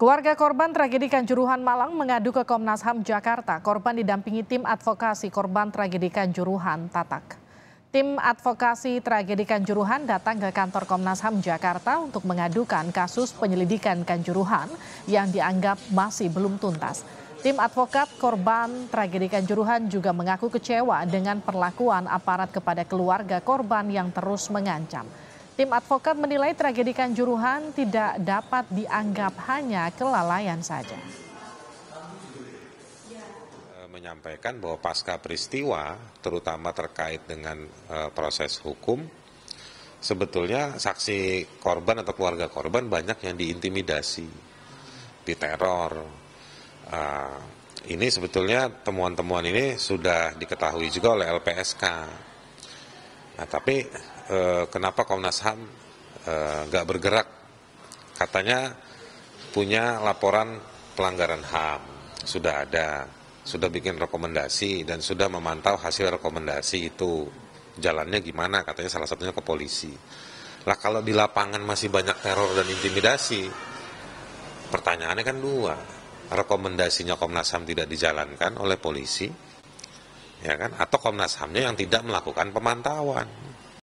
Keluarga korban tragedi Kanjuruhan Malang mengadu ke Komnas HAM Jakarta. Korban didampingi tim advokasi korban tragedi Kanjuruhan Tatak. Tim advokasi tragedi Kanjuruhan datang ke kantor Komnas HAM Jakarta untuk mengadukan kasus penyelidikan Kanjuruhan yang dianggap masih belum tuntas. Tim advokat korban tragedi Kanjuruhan juga mengaku kecewa dengan perlakuan aparat kepada keluarga korban yang terus mengancam. Tim advokat menilai tragedi Kanjuruhan tidak dapat dianggap hanya kelalaian saja. Eh, menyampaikan bahwa pasca peristiwa, terutama terkait dengan eh, proses hukum, sebetulnya saksi korban atau keluarga korban banyak yang diintimidasi, diteror. teror. Eh, ini sebetulnya temuan-temuan ini sudah diketahui juga oleh LPSK. Nah, tapi Eh, kenapa Komnas HAM eh, nggak bergerak. Katanya punya laporan pelanggaran HAM, sudah ada, sudah bikin rekomendasi dan sudah memantau hasil rekomendasi itu jalannya gimana katanya salah satunya ke polisi. Lah kalau di lapangan masih banyak teror dan intimidasi, pertanyaannya kan dua. Rekomendasinya Komnas HAM tidak dijalankan oleh polisi, ya kan? Atau Komnas HAMnya yang tidak melakukan pemantauan.